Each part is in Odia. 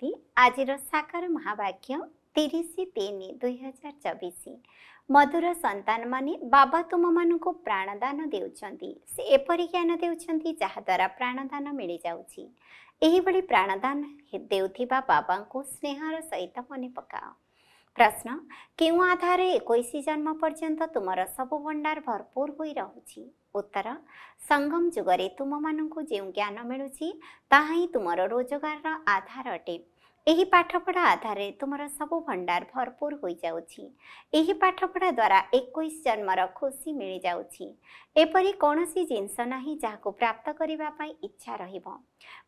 ଅଛନ୍ତି ଆଜିର ସାକାର ମହାବାକ୍ୟ ତିରିଶ ତିନି ଦୁଇହଜାର ଚବିଶ ମଧୁର ସନ୍ତାନମାନେ ବାବା ତୁମମାନଙ୍କୁ ପ୍ରାଣଦାନ ଦେଉଛନ୍ତି ସେ ଏପରି ଜ୍ଞାନ ଦେଉଛନ୍ତି ଯାହାଦ୍ୱାରା ପ୍ରାଣଦାନ ମିଳିଯାଉଛି ଏହିଭଳି ପ୍ରାଣଦାନ ଦେଉଥିବା ବାବାଙ୍କୁ ସ୍ନେହର ସହିତ ମନେ ପକାଅ ପ୍ରଶ୍ନ କେଉଁ ଆଧାରରେ ଏକୋଇଶ ଜନ୍ମ ପର୍ଯ୍ୟନ୍ତ ତୁମର ସବୁ ଭଣ୍ଡାର ଭରପୁର ହୋଇ ରହୁଛି ଉତ୍ତର ସଙ୍ଗମ ଯୁଗରେ ତୁମମାନଙ୍କୁ ଯେଉଁ ଜ୍ଞାନ ମିଳୁଛି ତାହା ହିଁ ତୁମର ରୋଜଗାରର ଆଧାର ଅଟେ ଏହି ପାଠପଢ଼ା ଆଧାରରେ ତୁମର ସବୁ ଭଣ୍ଡାର ଭରପୁର ହୋଇଯାଉଛି ଏହି ପାଠପଢ଼ା ଦ୍ୱାରା ଏକୋଇଶ ଜନ୍ମର ଖୁସି ମିଳିଯାଉଛି ଏପରି କୌଣସି ଜିନିଷ ନାହିଁ ଯାହାକୁ ପ୍ରାପ୍ତ କରିବା ପାଇଁ ଇଚ୍ଛା ରହିବ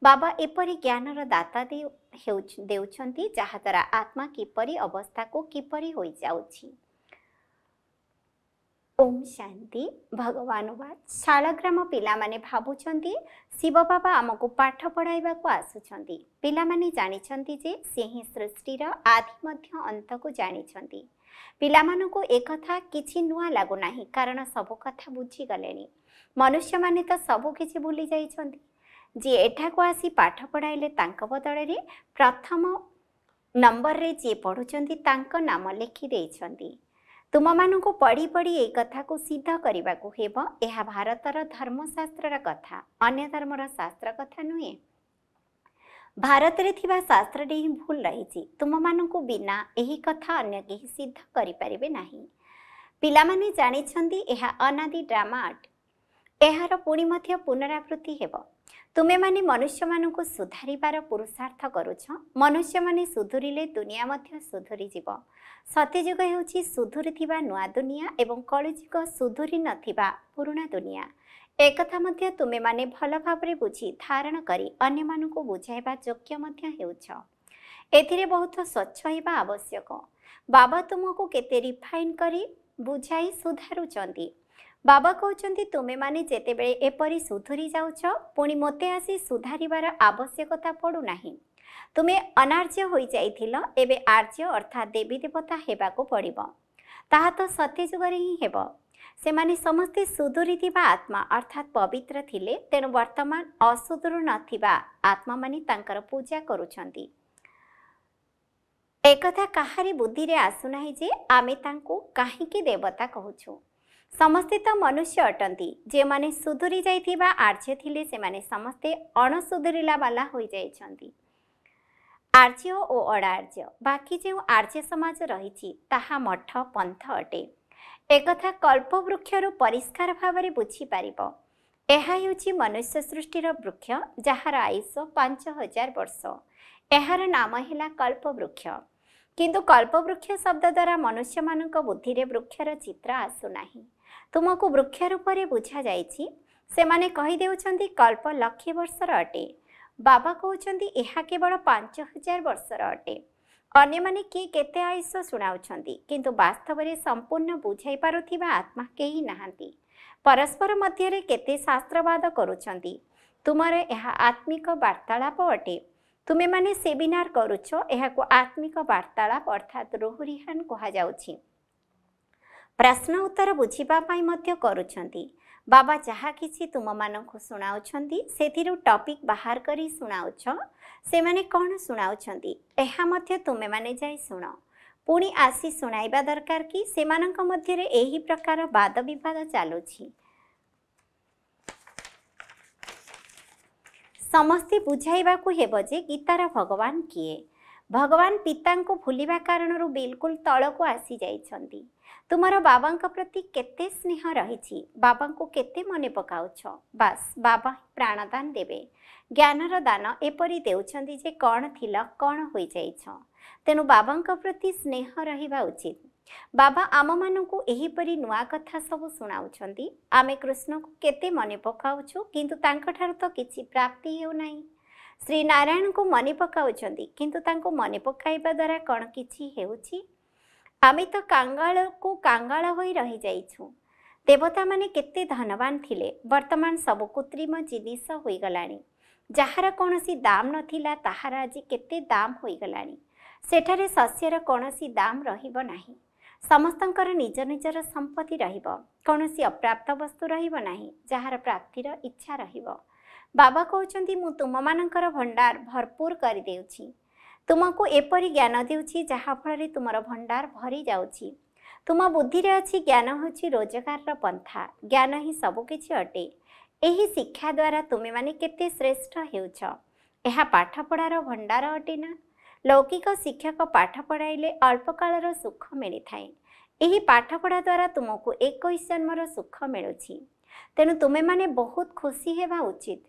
ବାବା ଏପରି ଜ୍ଞାନର ଦାତା ଦେଉଛନ୍ତି ଯାହାଦ୍ୱାରା ଆତ୍ମା କିପରି ଅବସ୍ଥାକୁ କିପରି ହୋଇଯାଉଛି ଓମ୍ ଶାନ୍ତି ଭଗବାନ ବାଦ ଶାଳଗ୍ରାମ ପିଲାମାନେ ଭାବୁଛନ୍ତି ଶିବ ବାବା ଆମକୁ ପାଠ ପଢ଼ାଇବାକୁ ଆସୁଛନ୍ତି ପିଲାମାନେ ଜାଣିଛନ୍ତି ଯେ ସେ ହିଁ ସୃଷ୍ଟିର ଆଦି ମଧ୍ୟ ଅନ୍ତକୁ ଜାଣିଛନ୍ତି ପିଲାମାନଙ୍କୁ ଏକଥା କିଛି ନୂଆ ଲାଗୁନାହିଁ କାରଣ ସବୁ କଥା ବୁଝିଗଲେଣି ମନୁଷ୍ୟମାନେ ତ ସବୁକିଛି ଭୁଲି ଯାଇଛନ୍ତି ଯିଏ ଏଠାକୁ ଆସି ପାଠ ପଢ଼ାଇଲେ ତାଙ୍କ ବଦଳରେ ପ୍ରଥମ ନମ୍ବରରେ ଯିଏ ପଢ଼ୁଛନ୍ତି ତାଙ୍କ ନାମ ଲେଖି ଦେଇଛନ୍ତି ତୁମମାନଙ୍କୁ ପଢ଼ି ପଢ଼ି ଏଇ କଥାକୁ ସିଦ୍ଧ କରିବାକୁ ହେବ ଏହା ଭାରତର ଧର୍ମଶାସ୍ତ୍ରର କଥା ଅନ୍ୟ ଧର୍ମର ଶାସ୍ତ୍ର କଥା ନୁହେଁ ଭାରତରେ ଥିବା ଶାସ୍ତ୍ରଟି ହିଁ ଭୁଲ ରହିଛି ତୁମମାନଙ୍କୁ ବିନା ଏହି କଥା ଅନ୍ୟ କେହି ସିଦ୍ଧ କରିପାରିବେ ନାହିଁ ପିଲାମାନେ ଜାଣିଛନ୍ତି ଏହା ଅନାଦି ଡ୍ରାମା ଆର୍ଟ ଏହାର ପୁଣି ମଧ୍ୟ ପୁନରାବୃତ୍ତି ହେବ ତୁମେମାନେ ମନୁଷ୍ୟମାନଙ୍କୁ ସୁଧାରିବାର ପୁରୁଷାର୍ଥ କରୁଛ ମନୁଷ୍ୟମାନେ ସୁଧୁରିଲେ ଦୁନିଆ ମଧ୍ୟ ସୁଧୁରିଯିବ ସତ୍ୟଯୁଗ ହେଉଛି ସୁଧୁରିଥିବା ନୂଆ ଦୁନିଆ ଏବଂ କଳିଯୁଗ ସୁଧୁରି ନଥିବା ପୁରୁଣା ଦୁନିଆ ଏକଥା ମଧ୍ୟ ତୁମେମାନେ ଭଲ ଭାବରେ ବୁଝି ଧାରଣ କରି ଅନ୍ୟମାନଙ୍କୁ ବୁଝାଇବା ଯୋଗ୍ୟ ମଧ୍ୟ ହେଉଛ ଏଥିରେ ବହୁତ ସ୍ୱଚ୍ଛ ହେବା ଆବଶ୍ୟକ ବାବା ତୁମକୁ କେତେ ରିଫାଇନ୍ କରି ବୁଝାଇ ସୁଧାରୁଛନ୍ତି ବାବା କହୁଛନ୍ତି ତୁମେମାନେ ଯେତେବେଳେ ଏପରି ସୁଧୁରି ଯାଉଛ ପୁଣି ମୋତେ ଆସି ସୁଧାରିବାର ଆବଶ୍ୟକତା ପଡ଼ୁନାହିଁ ତୁମେ ଅନାର୍ଯ୍ୟ ହୋଇଯାଇଥିଲ ଏବେ ଆର୍ଯ୍ୟ ଅର୍ଥାତ୍ ଦେବୀ ଦେବତା ହେବାକୁ ପଡ଼ିବ ତାହା ତ ସତ୍ୟଯୁଗରେ ହିଁ ହେବ ସେମାନେ ସମସ୍ତେ ସୁଧୁରିଥିବା ଆତ୍ମା ଅର୍ଥାତ୍ ପବିତ୍ର ଥିଲେ ତେଣୁ ବର୍ତ୍ତମାନ ଅସୁଧୁରୁ ନଥିବା ଆତ୍ମାମାନେ ତାଙ୍କର ପୂଜା କରୁଛନ୍ତି ଏକଥା କାହାରି ବୁଦ୍ଧିରେ ଆସୁନାହିଁ ଯେ ଆମେ ତାଙ୍କୁ କାହିଁକି ଦେବତା କହୁଛୁ ସମସ୍ତେ ତ ମନୁଷ୍ୟ ଅଟନ୍ତି ଯେଉଁମାନେ ସୁଧୁରି ଯାଇଥିବା ଆର୍ଯ୍ୟ ଥିଲେ ସେମାନେ ସମସ୍ତେ ଅଣସୁଧୁରିଲା ବାଲା ହୋଇଯାଇଛନ୍ତି ଆର୍ଯ୍ୟ ଓ ଅଣାର୍ଯ୍ୟ ବାକି ଯେଉଁ ଆର୍ଯ୍ୟ ସମାଜ ରହିଛି ତାହା ମଠ ପନ୍ଥ ଅଟେ ଏକଥା କଳ୍ପବୃକ୍ଷରୁ ପରିଷ୍କାର ଭାବରେ ବୁଝିପାରିବ ଏହା ହେଉଛି ମନୁଷ୍ୟ ସୃଷ୍ଟିର ବୃକ୍ଷ ଯାହାର ଆୟୁଷ ପାଞ୍ଚ ହଜାର ବର୍ଷ ଏହାର ନାମ ହେଲା କଳ୍ପବୃକ୍ଷ କିନ୍ତୁ କଳ୍ପବୃକ୍ଷ ଶବ୍ଦ ଦ୍ୱାରା ମନୁଷ୍ୟମାନଙ୍କ ବୁଦ୍ଧିରେ ବୃକ୍ଷର ଚିତ୍ର ଆସୁନାହିଁ ତୁମକୁ ବୃକ୍ଷ ରୂପରେ ବୁଝାଯାଇଛି ସେମାନେ କହିଦେଉଛନ୍ତି କଳ୍ପ ଲକ୍ଷେ ବର୍ଷର ଅଟେ ବାବା କହୁଛନ୍ତି ଏହା କେବଳ ପାଞ୍ଚ ହଜାର ବର୍ଷର ଅଟେ ଅନ୍ୟମାନେ କିଏ କେତେ ଆୟୁଷ ଶୁଣାଉଛନ୍ତି କିନ୍ତୁ ବାସ୍ତବରେ ସମ୍ପୂର୍ଣ୍ଣ ବୁଝାଇ ପାରୁଥିବା ଆତ୍ମା କେହି ନାହାନ୍ତି ପରସ୍ପର ମଧ୍ୟରେ କେତେ ଶାସ୍ତ୍ରବାଦ କରୁଛନ୍ତି ତୁମର ଏହା ଆତ୍ମିକ ବାର୍ତ୍ତାଳାପ ଅଟେ ତୁମେମାନେ ସେମିନାର କରୁଛ ଏହାକୁ ଆତ୍ମିକ ବାର୍ତ୍ତାଳାପ ଅର୍ଥାତ୍ ରୋହରିହାନ୍ କୁହାଯାଉଛି ପ୍ରଶ୍ନ ଉତ୍ତର ବୁଝିବା ପାଇଁ ମଧ୍ୟ କରୁଛନ୍ତି ବାବା ଯାହା କିଛି ତୁମମାନଙ୍କୁ ଶୁଣାଉଛନ୍ତି ସେଥିରୁ ଟପିକ୍ ବାହାର କରି ଶୁଣାଉଛ ସେମାନେ କ'ଣ ଶୁଣାଉଛନ୍ତି ଏହା ମଧ୍ୟ ତୁମେମାନେ ଯାଇ ଶୁଣ ପୁଣି ଆସି ଶୁଣାଇବା ଦରକାର କି ସେମାନଙ୍କ ମଧ୍ୟରେ ଏହି ପ୍ରକାର ବାଦବିବାଦ ଚାଲୁଛି ସମସ୍ତେ ବୁଝାଇବାକୁ ହେବ ଯେ ଗୀତାର ଭଗବାନ କିଏ ଭଗବାନ ପିତାଙ୍କୁ ଭୁଲିବା କାରଣରୁ ବିଲକୁଲ ତଳକୁ ଆସିଯାଇଛନ୍ତି ତୁମର ବାବାଙ୍କ ପ୍ରତି କେତେ ସ୍ନେହ ରହିଛି ବାବାଙ୍କୁ କେତେ ମନେ ପକାଉଛ ବାସ୍ ବାବା ପ୍ରାଣଦାନ ଦେବେ ଜ୍ଞାନର ଦାନ ଏପରି ଦେଉଛନ୍ତି ଯେ କ'ଣ ଥିଲା କ'ଣ ହୋଇଯାଇଛ ତେଣୁ ବାବାଙ୍କ ପ୍ରତି ସ୍ନେହ ରହିବା ଉଚିତ ବାବା ଆମମାନଙ୍କୁ ଏହିପରି ନୂଆ କଥା ସବୁ ଶୁଣାଉଛନ୍ତି ଆମେ କୃଷ୍ଣଙ୍କୁ କେତେ ମନେ ପକାଉଛୁ କିନ୍ତୁ ତାଙ୍କଠାରୁ ତ କିଛି ପ୍ରାପ୍ତି ହେଉନାହିଁ ଶ୍ରୀନାରାୟଣଙ୍କୁ ମନେ ପକାଉଛନ୍ତି କିନ୍ତୁ ତାଙ୍କୁ ମନେ ପକାଇବା ଦ୍ୱାରା କ'ଣ କିଛି ହେଉଛି ଆମେ ତ କାଙ୍ଗାଳକୁ କାଙ୍ଗାଳ ହୋଇ ରହିଯାଇଛୁ ଦେବତାମାନେ କେତେ ଧନବାନ ଥିଲେ ବର୍ତ୍ତମାନ ସବୁ କୃତ୍ରିମ ଜିନିଷ ହୋଇଗଲାଣି ଯାହାର କୌଣସି ଦାମ ନଥିଲା ତାହାର ଆଜି କେତେ ଦାମ ହୋଇଗଲାଣି ସେଠାରେ ଶସ୍ୟର କୌଣସି ଦାମ ରହିବ ନାହିଁ ସମସ୍ତଙ୍କର ନିଜ ନିଜର ସମ୍ପତ୍ତି ରହିବ କୌଣସି ଅପ୍ରାପ୍ତ ବସ୍ତୁ ରହିବ ନାହିଁ ଯାହାର ପ୍ରାପ୍ତିର ଇଚ୍ଛା ରହିବ ବାବା କହୁଛନ୍ତି ମୁଁ ତୁମମାନଙ୍କର ଭଣ୍ଡାର ଭରପୁର କରିଦେଉଛି ତୁମକୁ ଏପରି ଜ୍ଞାନ ଦେଉଛି ଯାହାଫଳରେ ତୁମର ଭଣ୍ଡାର ଭରି ଯାଉଛି ତୁମ ବୁଦ୍ଧିରେ ଅଛି ଜ୍ଞାନ ହେଉଛି ରୋଜଗାରର ପନ୍ଥା ଜ୍ଞାନ ହିଁ ସବୁକିଛି ଅଟେ ଏହି ଶିକ୍ଷା ଦ୍ୱାରା ତୁମେମାନେ କେତେ ଶ୍ରେଷ୍ଠ ହେଉଛ ଏହା ପାଠପଢ଼ାର ଭଣ୍ଡାର ଅଟେ ନା ଲୌକିକ ଶିକ୍ଷକ ପାଠ ପଢ଼ାଇଲେ ଅଳ୍ପକାଳର ସୁଖ ମିଳିଥାଏ ଏହି ପାଠପଢ଼ା ଦ୍ୱାରା ତୁମକୁ ଏକୋଇଶ ଜନ୍ମର ସୁଖ ମିଳୁଛି ତେଣୁ ତୁମେମାନେ ବହୁତ ଖୁସି ହେବା ଉଚିତ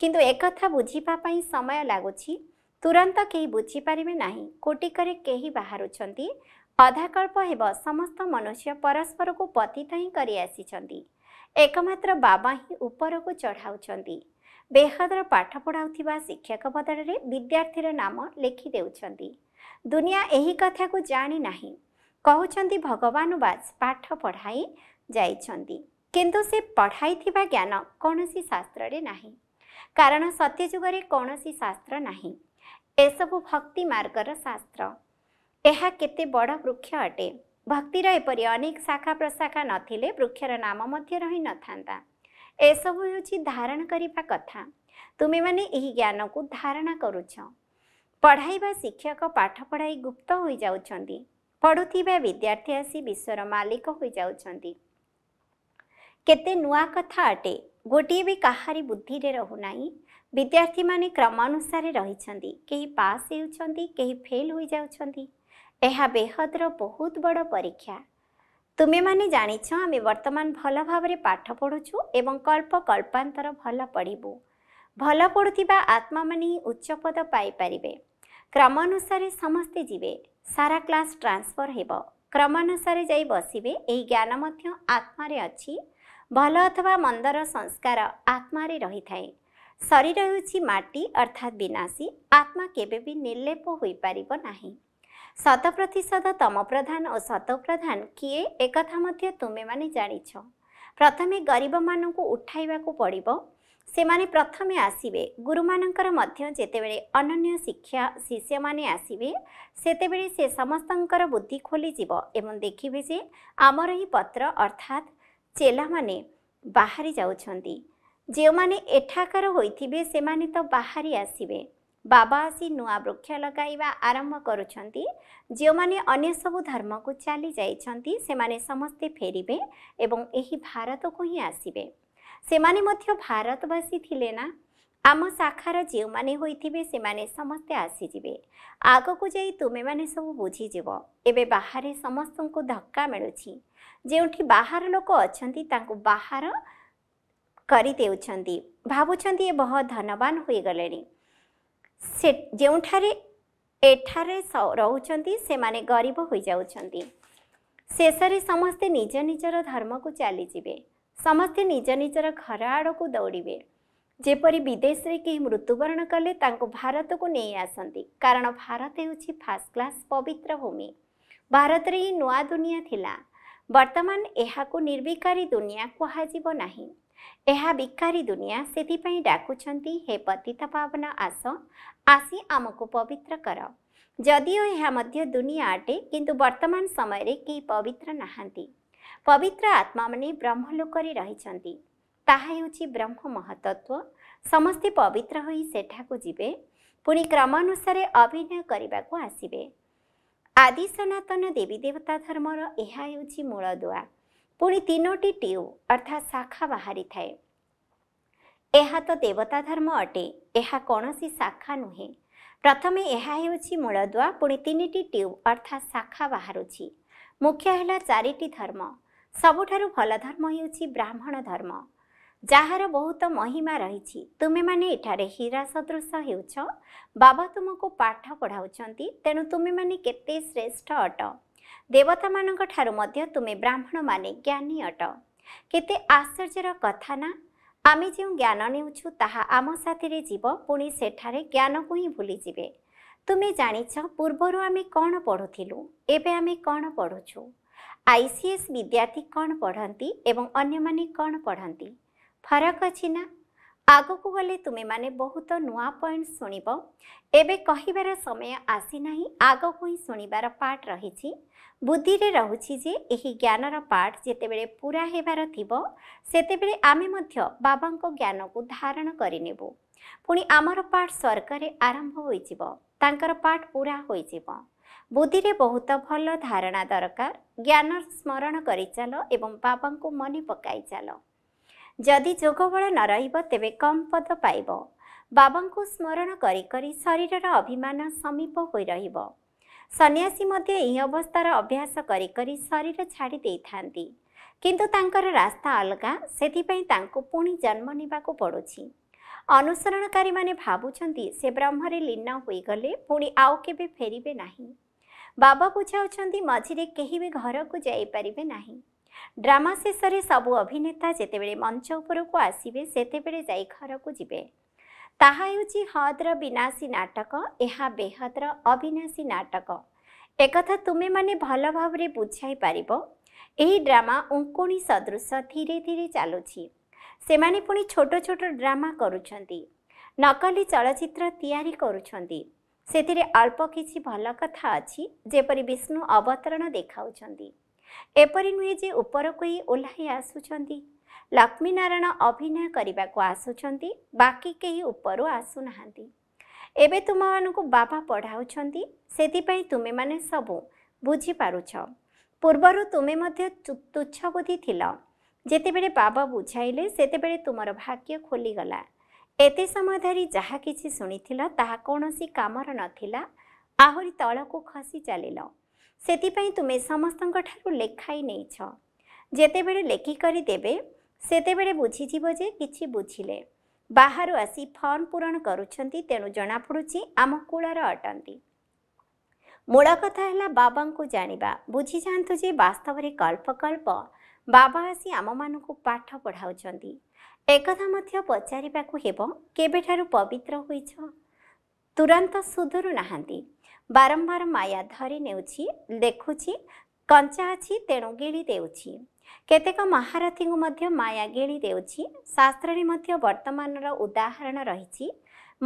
କିନ୍ତୁ ଏକଥା ବୁଝିବା ପାଇଁ ସମୟ ଲାଗୁଛି तुरन्त केही पारिमे नाही, कोटी करे केही बाह्र अधाकल्प हे समस्त मनुष्य परस्परको पतित हिँकिन्छ एकमत्र बाबा हिँड उप चढाउँदै बेहदर पाठ पढाउँदा शिक्षक बदलले विद्यार्थी र नाम लेखिदेउँदै दुनियाँ यही कथा जाने कि भगवान् बाज पाठ पढाइ जान्छ कन्से पढाइ ज्ञान कि शास्त्र नै कारण सत्यजुगले कमिसि शास्त्र नै ଏସବୁ ଭକ୍ତି ମାର୍ଗର ଶାସ୍ତ୍ର ଏହା କେତେ ବଡ଼ ବୃକ୍ଷ ଅଟେ ଭକ୍ତିର ଏପରି ଅନେକ ଶାଖା ପ୍ରଶାଖା ନଥିଲେ ବୃକ୍ଷର ନାମ ମଧ୍ୟ ରହିନଥାନ୍ତା ଏସବୁ ହେଉଛି ଧାରଣ କରିବା କଥା ତୁମେମାନେ ଏହି ଜ୍ଞାନକୁ ଧାରଣା କରୁଛ ପଢ଼ାଇବା ଶିକ୍ଷକ ପାଠ ପଢ଼ାଇ ଗୁପ୍ତ ହୋଇଯାଉଛନ୍ତି ପଢ଼ୁଥିବା ବିଦ୍ୟାର୍ଥୀ ଆସି ବିଶ୍ୱର ମାଲିକ ହୋଇଯାଉଛନ୍ତି କେତେ ନୂଆ କଥା ଅଟେ ଗୋଟିଏ ବି କାହାରି ବୁଦ୍ଧିରେ ରହୁନାହିଁ ବିଦ୍ୟାର୍ଥୀମାନେ କ୍ରମାନୁସାରେ ରହିଛନ୍ତି କେହି ପାସ୍ ହେଉଛନ୍ତି କେହି ଫେଲ୍ ହୋଇଯାଉଛନ୍ତି ଏହା ବେହଦର ବହୁତ ବଡ଼ ପରୀକ୍ଷା ତୁମେମାନେ ଜାଣିଛ ଆମେ ବର୍ତ୍ତମାନ ଭଲ ଭାବରେ ପାଠ ପଢ଼ୁଛୁ ଏବଂ କଳ୍ପ କଳ୍ପାନ୍ତର ଭଲ ପଢ଼ିବୁ ଭଲ ପଢ଼ୁଥିବା ଆତ୍ମାମାନେ ହିଁ ଉଚ୍ଚପଦ ପାଇପାରିବେ କ୍ରମାନୁସାରେ ସମସ୍ତେ ଯିବେ ସାରା କ୍ଲାସ୍ ଟ୍ରାନ୍ସଫର୍ ହେବ କ୍ରମାନୁସାରେ ଯାଇ ବସିବେ ଏହି ଜ୍ଞାନ ମଧ୍ୟ ଆତ୍ମାରେ ଅଛି ଭଲ ଅଥବା ମନ୍ଦର ସଂସ୍କାର ଆତ୍ମାରେ ରହିଥାଏ ଶରୀର ହେଉଛି ମାଟି ଅର୍ଥାତ୍ ବିନାଶୀ ଆତ୍ମା କେବେ ବି ନିର୍ଲେପ ହୋଇପାରିବ ନାହିଁ ଶତପ୍ରତିଶତ ତମ ପ୍ରଧାନ ଓ ଶତପ୍ରଧାନ କିଏ ଏକଥା ମଧ୍ୟ ତୁମେମାନେ ଜାଣିଛ ପ୍ରଥମେ ଗରିବମାନଙ୍କୁ ଉଠାଇବାକୁ ପଡ଼ିବ ସେମାନେ ପ୍ରଥମେ ଆସିବେ ଗୁରୁମାନଙ୍କର ମଧ୍ୟ ଯେତେବେଳେ ଅନନ୍ୟ ଶିକ୍ଷା ଶିଷ୍ୟମାନେ ଆସିବେ ସେତେବେଳେ ସେ ସମସ୍ତଙ୍କର ବୁଦ୍ଧି ଖୋଲିଯିବ ଏବଂ ଦେଖିବେ ଯେ ଆମର ଏହି ପତ୍ର ଅର୍ଥାତ୍ ଚେଲାମାନେ ବାହାରି ଯାଉଛନ୍ତି ଯେଉଁମାନେ ଏଠାକାର ହୋଇଥିବେ ସେମାନେ ତ ବାହାରି ଆସିବେ ବାବା ଆସି ନୂଆ ବୃକ୍ଷ ଲଗାଇବା ଆରମ୍ଭ କରୁଛନ୍ତି ଯେଉଁମାନେ ଅନ୍ୟ ସବୁ ଧର୍ମକୁ ଚାଲି ଯାଇଛନ୍ତି ସେମାନେ ସମସ୍ତେ ଫେରିବେ ଏବଂ ଏହି ଭାରତକୁ ହିଁ ଆସିବେ ସେମାନେ ମଧ୍ୟ ଭାରତବାସୀ ଥିଲେ ନା ଆମ ଶାଖାର ଯେଉଁମାନେ ହୋଇଥିବେ ସେମାନେ ସମସ୍ତେ ଆସିଯିବେ ଆଗକୁ ଯାଇ ତୁମେମାନେ ସବୁ ବୁଝିଯିବ ଏବେ ବାହାରେ ସମସ୍ତଙ୍କୁ ଧକ୍କା ମିଳୁଛି ଯେଉଁଠି ବାହାର ଲୋକ ଅଛନ୍ତି ତାଙ୍କୁ ବାହାର କରିଦେଉଛନ୍ତି ଭାବୁଛନ୍ତି ଏ ବହୁତ ଧନବାନ ହୋଇଗଲେଣି ସେ ଯେଉଁଠାରେ ଏଠାରେ ରହୁଛନ୍ତି ସେମାନେ ଗରିବ ହୋଇଯାଉଛନ୍ତି ଶେଷରେ ସମସ୍ତେ ନିଜ ନିଜର ଧର୍ମକୁ ଚାଲିଯିବେ ସମସ୍ତେ ନିଜ ନିଜର ଘର ଆଡ଼କୁ ଦୌଡ଼ିବେ ଯେପରି ବିଦେଶରେ କେହି ମୃତ୍ୟୁବରଣ କଲେ ତାଙ୍କୁ ଭାରତକୁ ନେଇ ଆସନ୍ତି କାରଣ ଭାରତ ହେଉଛି ଫାର୍ଷ୍ଟ କ୍ଲାସ୍ ପବିତ୍ର ଭୂମି ଭାରତରେ ହିଁ ନୂଆ ଦୁନିଆ ଥିଲା ବର୍ତ୍ତମାନ ଏହାକୁ ନିର୍ବିକାରୀ ଦୁନିଆ କୁହାଯିବ ନାହିଁ ଏହା ବିକାରୀ ଦୁନିଆ ସେଥିପାଇଁ ଡାକୁଛନ୍ତି ହେ ପତିତ ପାବନ ଆସ ଆସି ଆମକୁ ପବିତ୍ର କର ଯଦିଓ ଏହା ମଧ୍ୟ ଦୁନିଆ ଅଟେ କିନ୍ତୁ ବର୍ତ୍ତମାନ ସମୟରେ କେହି ପବିତ୍ର ନାହାନ୍ତି ପବିତ୍ର ଆତ୍ମାମାନେ ବ୍ରହ୍ମ ଲୋକରେ ରହିଛନ୍ତି ତାହା ହେଉଛି ବ୍ରହ୍ମ ମହତତ୍ଵ ସମସ୍ତେ ପବିତ୍ର ହୋଇ ସେଠାକୁ ଯିବେ ପୁଣି କ୍ରମାନୁସାରେ ଅଭିନୟ କରିବାକୁ ଆସିବେ ଆଦି ସନାତନ ଦେବୀ ଦେବତା ଧର୍ମର ଏହା ହେଉଛି ମୂଳଦୁଆ ପୁଣି ତିନୋଟି ଟ୍ୟୁବ୍ ଅର୍ଥାତ୍ ଶାଖା ବାହାରିଥାଏ ଏହା ତ ଦେବତା ଧର୍ମ ଅଟେ ଏହା କୌଣସି ଶାଖା ନୁହେଁ ପ୍ରଥମେ ଏହା ହେଉଛି ମୂଳଦୁଆ ପୁଣି ତିନିଟି ଟ୍ୟୁବ୍ ଅର୍ଥାତ୍ ଶାଖା ବାହାରୁଛି ମୁଖ୍ୟ ହେଲା ଚାରିଟି ଧର୍ମ ସବୁଠାରୁ ଭଲ ଧର୍ମ ହେଉଛି ବ୍ରାହ୍ମଣ ଧର୍ମ ଯାହାର ବହୁତ ମହିମା ରହିଛି ତୁମେମାନେ ଏଠାରେ ହୀରା ସଦୃଶ ହେଉଛ ବାବା ତୁମକୁ ପାଠ ପଢ଼ାଉଛନ୍ତି ତେଣୁ ତୁମେମାନେ କେତେ ଶ୍ରେଷ୍ଠ ଅଟ ଦେବତାମାନଙ୍କ ଠାରୁ ମଧ୍ୟ ତୁମେ ବ୍ରାହ୍ମଣମାନେ ଜ୍ଞାନୀ ଅଟ କେତେ ଆଶ୍ଚର୍ଯ୍ୟର କଥା ନା ଆମେ ଯେଉଁ ଜ୍ଞାନ ନେଉଛୁ ତାହା ଆମ ସାଥିରେ ଯିବ ପୁଣି ସେଠାରେ ଜ୍ଞାନକୁ ହିଁ ଭୁଲିଯିବେ ତୁମେ ଜାଣିଛ ପୂର୍ବରୁ ଆମେ କ'ଣ ପଢ଼ୁଥିଲୁ ଏବେ ଆମେ କ'ଣ ପଢ଼ୁଛୁ ଆଇ ସି ଏସ୍ ବିଦ୍ୟାର୍ଥୀ କ'ଣ ପଢ଼ନ୍ତି ଏବଂ ଅନ୍ୟମାନେ କ'ଣ ପଢ଼ନ୍ତି ଫରକ ଅଛି ନା ଆଗକୁ ଗଲେ ତୁମେମାନେ ବହୁତ ନୂଆ ପଏଣ୍ଟ ଶୁଣିବ ଏବେ କହିବାର ସମୟ ଆସିନାହିଁ ଆଗକୁ ହିଁ ଶୁଣିବାର ପାର୍ଟ ରହିଛି ବୁଦ୍ଧିରେ ରହୁଛି ଯେ ଏହି ଜ୍ଞାନର ପାର୍ଟ ଯେତେବେଳେ ପୁରା ହେବାର ଥିବ ସେତେବେଳେ ଆମେ ମଧ୍ୟ ବାବାଙ୍କ ଜ୍ଞାନକୁ ଧାରଣ କରିନେବୁ ପୁଣି ଆମର ପାଠ ସ୍ୱର୍ଗରେ ଆରମ୍ଭ ହୋଇଯିବ ତାଙ୍କର ପାଠ ପୁରା ହୋଇଯିବ ବୁଦ୍ଧିରେ ବହୁତ ଭଲ ଧାରଣା ଦରକାର ଜ୍ଞାନ ସ୍ମରଣ କରିଚାଲ ଏବଂ ବାବାଙ୍କୁ ମନେ ପକାଇ ଚାଲ ଯଦି ଯୋଗବଳ ନ ରହିବ ତେବେ କମ୍ ପଦ ପାଇବ ବାବାଙ୍କୁ ସ୍ମରଣ କରି କରି ଶରୀରର ଅଭିମାନ ସମୀପ ହୋଇ ରହିବ ସନ୍ନ୍ୟାସୀ ମଧ୍ୟ ଏହି ଅବସ୍ଥାର ଅଭ୍ୟାସ କରି କରି ଶରୀର ଛାଡ଼ି ଦେଇଥାନ୍ତି କିନ୍ତୁ ତାଙ୍କର ରାସ୍ତା ଅଲଗା ସେଥିପାଇଁ ତାଙ୍କୁ ପୁଣି ଜନ୍ମ ନେବାକୁ ପଡ଼ୁଛି ଅନୁସରଣକାରୀମାନେ ଭାବୁଛନ୍ତି ସେ ବ୍ରହ୍ମରେ ଲୀନ ହୋଇଗଲେ ପୁଣି ଆଉ କେବେ ଫେରିବେ ନାହିଁ ବାବା ବୁଝାଉଛନ୍ତି ମଝିରେ କେହି ବି ଘରକୁ ଯାଇପାରିବେ ନାହିଁ ଡ୍ରାମା ଶେଷରେ ସବୁ ଅଭିନେତା ଯେତେବେଳେ ମଞ୍ଚ ଉପରକୁ ଆସିବେ ସେତେବେଳେ ଯାଇ ଘରକୁ ଯିବେ ତାହା ହେଉଛି ହଦ୍ର ବିନାଶୀ ନାଟକ ଏହା ବେହଦ୍ର ଅବିନାଶୀ ନାଟକ ଏକଥା ତୁମେମାନେ ଭଲ ଭାବରେ ବୁଝାଇ ପାରିବ ଏହି ଡ୍ରାମା ଉଙ୍କୁଣି ସଦୃଶ ଧୀରେ ଧୀରେ ଚାଲୁଛି ସେମାନେ ପୁଣି ଛୋଟ ଛୋଟ ଡ୍ରାମା କରୁଛନ୍ତି ନକଲି ଚଳଚ୍ଚିତ୍ର ତିଆରି କରୁଛନ୍ତି ସେଥିରେ ଅଳ୍ପ କିଛି ଭଲ କଥା ଅଛି ଯେପରି ବିଷ୍ଣୁ ଅବତରଣ ଦେଖାଉଛନ୍ତି ଏପରି ନୁହେଁ ଯେ ଉପରକୁ ହିଁ ଓହ୍ଲାଇ ଆସୁଛନ୍ତି ଲକ୍ଷ୍ମୀନାରାୟଣ ଅଭିନୟ କରିବାକୁ ଆସୁଛନ୍ତି ବାକି କେହି ଉପରୁ ଆସୁନାହାନ୍ତି ଏବେ ତୁମମାନଙ୍କୁ ବାବା ପଢ଼ାଉଛନ୍ତି ସେଥିପାଇଁ ତୁମେମାନେ ସବୁ ବୁଝିପାରୁଛ ପୂର୍ବରୁ ତୁମେ ମଧ୍ୟ ତୁଚ୍ଛ ବୁଦ୍ଧି ଥିଲ ଯେତେବେଳେ ବାବା ବୁଝାଇଲେ ସେତେବେଳେ ତୁମର ଭାଗ୍ୟ ଖୋଲିଗଲା ଏତେ ସମୟ ଧରି ଯାହା କିଛି ଶୁଣିଥିଲ ତାହା କୌଣସି କାମର ନଥିଲା ଆହୁରି ତଳକୁ ଖସି ଚାଲିଲ ସେଥିପାଇଁ ତୁମେ ସମସ୍ତଙ୍କଠାରୁ ଲେଖାଇ ନେଇଛ ଯେତେବେଳେ ଲେଖିକରି ଦେବେ ସେତେବେଳେ ବୁଝିଯିବ ଯେ କିଛି ବୁଝିଲେ ବାହାରୁ ଆସି ଫର୍ମ ପୂରଣ କରୁଛନ୍ତି ତେଣୁ ଜଣାପଡ଼ୁଛି ଆମ କୂଳର ଅଟନ୍ତି ମୂଳ କଥା ହେଲା ବାବାଙ୍କୁ ଜାଣିବା ବୁଝିଯାଆନ୍ତୁ ଯେ ବାସ୍ତବରେ କଳ୍ପ କଳ୍ପ ବାବା ଆସି ଆମମାନଙ୍କୁ ପାଠ ପଢ଼ାଉଛନ୍ତି ଏକଥା ମଧ୍ୟ ପଚାରିବାକୁ ହେବ କେବେଠାରୁ ପବିତ୍ର ହୋଇଛ ତୁରନ୍ତ ସୁଧୁରୁ ନାହାନ୍ତି ବାରମ୍ବାର ମାୟା ଧରି ନେଉଛି ଦେଖୁଛି କଞ୍ଚା ଅଛି ତେଣୁ ଗିଳି ଦେଉଛି କେତେକ ମହାରଥୀଙ୍କୁ ମଧ୍ୟ ମାୟା ଗିଳି ଦେଉଛି ଶାସ୍ତ୍ରରେ ମଧ୍ୟ ବର୍ତ୍ତମାନର ଉଦାହରଣ ରହିଛି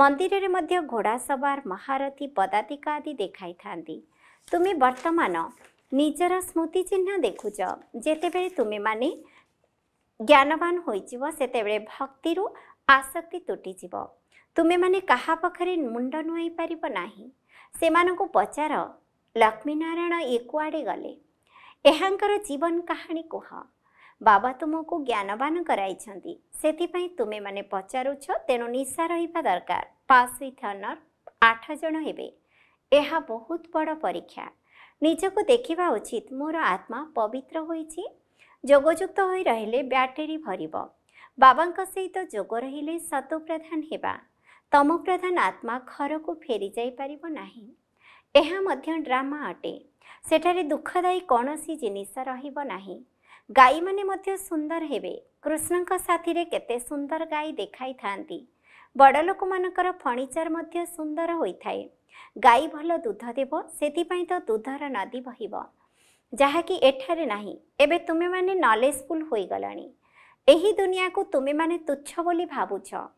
ମନ୍ଦିରରେ ମଧ୍ୟ ଘୋଡ଼ା ସବାର ମହାରଥୀ ପଦାତିକା ଆଦି ଦେଖାଇଥାନ୍ତି ତୁମେ ବର୍ତ୍ତମାନ ନିଜର ସ୍ମୃତି ଚିହ୍ନ ଦେଖୁଛ ଯେତେବେଳେ ତୁମେମାନେ ଜ୍ଞାନବାନ ହୋଇଯିବ ସେତେବେଳେ ଭକ୍ତିରୁ ଆସକ୍ତି ତୁଟିଯିବ ତୁମେମାନେ କାହା ପାଖରେ ମୁଣ୍ଡ ନୁଆଁଇ ପାରିବ ନାହିଁ ସେମାନଙ୍କୁ ପଚାର ଲକ୍ଷ୍ମୀନାରାୟଣ ଏ କୁଆଡ଼େ ଗଲେ ଏହାଙ୍କର ଜୀବନ କାହାଣୀ କୁହ ବାବା ତୁମକୁ ଜ୍ଞାନବାନ କରାଇଛନ୍ତି ସେଥିପାଇଁ ତୁମେମାନେ ପଚାରୁଛ ତେଣୁ ନିଶା ରହିବା ଦରକାର ପାସ୍ ୱିଥ୍ ଅନର ଆଠ ଜଣ ହେବେ ଏହା ବହୁତ ବଡ଼ ପରୀକ୍ଷା ନିଜକୁ ଦେଖିବା ଉଚିତ ମୋର ଆତ୍ମା ପବିତ୍ର ହୋଇଛି ଯୋଗଯୁକ୍ତ ହୋଇ ରହିଲେ ବ୍ୟାଟେରୀ ଭରିବ ବାବାଙ୍କ ସହିତ ଯୋଗ ରହିଲେ ସତୁପ୍ରଧାନ ହେବା ତମ ପ୍ରଧାନ ଆତ୍ମା ଘରକୁ ଫେରିଯାଇ ପାରିବ ନାହିଁ ଏହା ମଧ୍ୟ ଡ୍ରାମା ଅଟେ ସେଠାରେ ଦୁଃଖଦାୟୀ କୌଣସି ଜିନିଷ ରହିବ ନାହିଁ ଗାଈମାନେ ମଧ୍ୟ ସୁନ୍ଦର ହେବେ କୃଷ୍ଣଙ୍କ ସାଥିରେ କେତେ ସୁନ୍ଦର ଗାଈ ଦେଖାଇଥାନ୍ତି ବଡ଼ ଲୋକମାନଙ୍କର ଫର୍ଣ୍ଣିଚର ମଧ୍ୟ ସୁନ୍ଦର ହୋଇଥାଏ ଗାଈ ଭଲ ଦୁଧ ଦେବ ସେଥିପାଇଁ ତ ଦୁଧର ନଦୀ ବହିବ ଯାହାକି ଏଠାରେ ନାହିଁ ଏବେ ତୁମେମାନେ ନଲେଜଫୁଲ୍ ହୋଇଗଲଣି ଏହି ଦୁନିଆକୁ ତୁମେମାନେ ତୁଚ୍ଛ ବୋଲି ଭାବୁଛ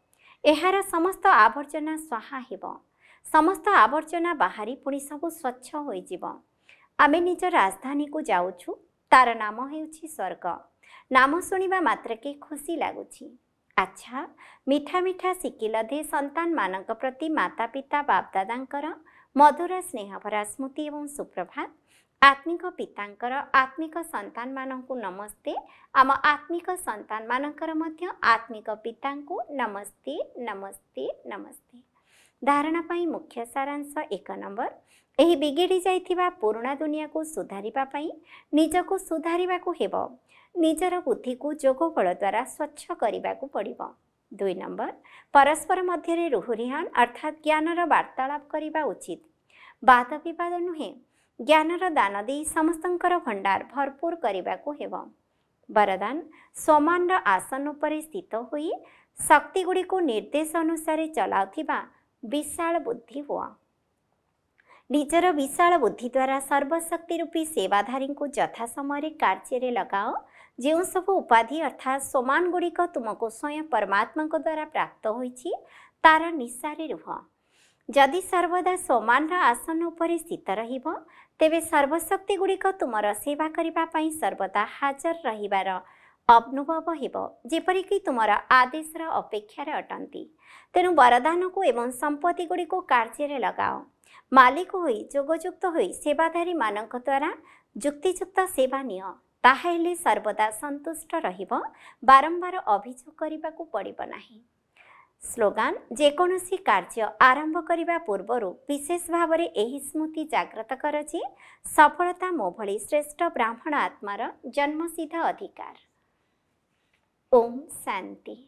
ଏହାର ସମସ୍ତ ଆବର୍ଜନା ସ୍ୱାହା ହେବ ସମସ୍ତ ଆବର୍ଜନା ବାହାରି ପୁଣି ସବୁ ସ୍ୱଚ୍ଛ ହୋଇଯିବ ଆମେ ନିଜ ରାଜଧାନୀକୁ ଯାଉଛୁ ତାର ନାମ ହେଉଛି ସ୍ୱର୍ଗ ନାମ ଶୁଣିବା ମାତ୍ରକେ ଖୁସି ଲାଗୁଛି ଆଚ୍ଛା ମିଠା ମିଠା ଶିକିଲଧେ ସନ୍ତାନମାନଙ୍କ ପ୍ରତି ମାତାପିତା ବାପଦାଦାଙ୍କର ମଧୁର ସ୍ନେହଭରା ସ୍ମୃତି ଏବଂ ସୁପ୍ରଭାତ आत्मिक पिता आत्मिक सन्तन नमस्ते आम आत्मिक सन्तन मध्य आत्मिक पिता नमस्ते नमस्ते नमस्ते धारणा मुख्य सारांश एक नम्बर यही बिगिडिया पूर्ण दुनियाँको सुधार निजको सुधारको हेबो निजर बुद्धिको जग द्वारा स्वच्छ पडिबो दुई नम्बर परस्पर मध्ये अर्थात ज्ञानर वार्तालाप करिबा उचित वाद बिवाद नुहेँ ज्ञान र दान समस्तको भण्डार भरपूरक बरदान सोमान आसन उसले स्थित गुड़ी को निर्देश अनुसार चलाउँदा विशाल बुद्धि हुन्छ विशाल बुद्धि द्वारा सर्वशक्ति रूपी सेवाधारी को यथा समय कार्चले लगाओ जौँ सब उप अर्थात् सोमा गुडिक तुमको स्वयं परमात्मा को द्वारा प्राप्त हुन्छ तार निशार रुह जति सर्वदा सोमा आसन उप स्थित र ତେବେ ସର୍ବଶକ୍ତିଗୁଡ଼ିକ ତୁମର ସେବା କରିବା ପାଇଁ ସର୍ବଦା ହାଜର ରହିବାର ଅନୁଭବ ହେବ ଯେପରିକି ତୁମର ଆଦେଶର ଅପେକ୍ଷାରେ ଅଟନ୍ତି ତେଣୁ ବରଦାନକୁ ଏବଂ ସମ୍ପତ୍ତିଗୁଡ଼ିକୁ କାର୍ଯ୍ୟରେ ଲଗାଅ ମାଲିକ ହୋଇ ଯୋଗଯୁକ୍ତ ହୋଇ ସେବାଧାରୀମାନଙ୍କ ଦ୍ୱାରା ଯୁକ୍ତିଯୁକ୍ତ ସେବା ନିଅ ତାହେଲେ ସର୍ବଦା ସନ୍ତୁଷ୍ଟ ରହିବ ବାରମ୍ବାର ଅଭିଯୋଗ କରିବାକୁ ପଡ଼ିବ ନାହିଁ ସ୍ଲୋଗାନ ଯେକୌଣସି କାର୍ଯ୍ୟ ଆରମ୍ଭ କରିବା ପୂର୍ବରୁ ବିଶେଷ ଭାବରେ ଏହି ସ୍ମୃତି ଜାଗ୍ରତ କରୁଛି ସଫଳତା ମୋ ଭଳି ଶ୍ରେଷ୍ଠ ବ୍ରାହ୍ମଣ ଆତ୍ମାର ଜନ୍ମସିଦ୍ଧ ଅଧିକାର ଓମ୍ ଶାନ୍ତି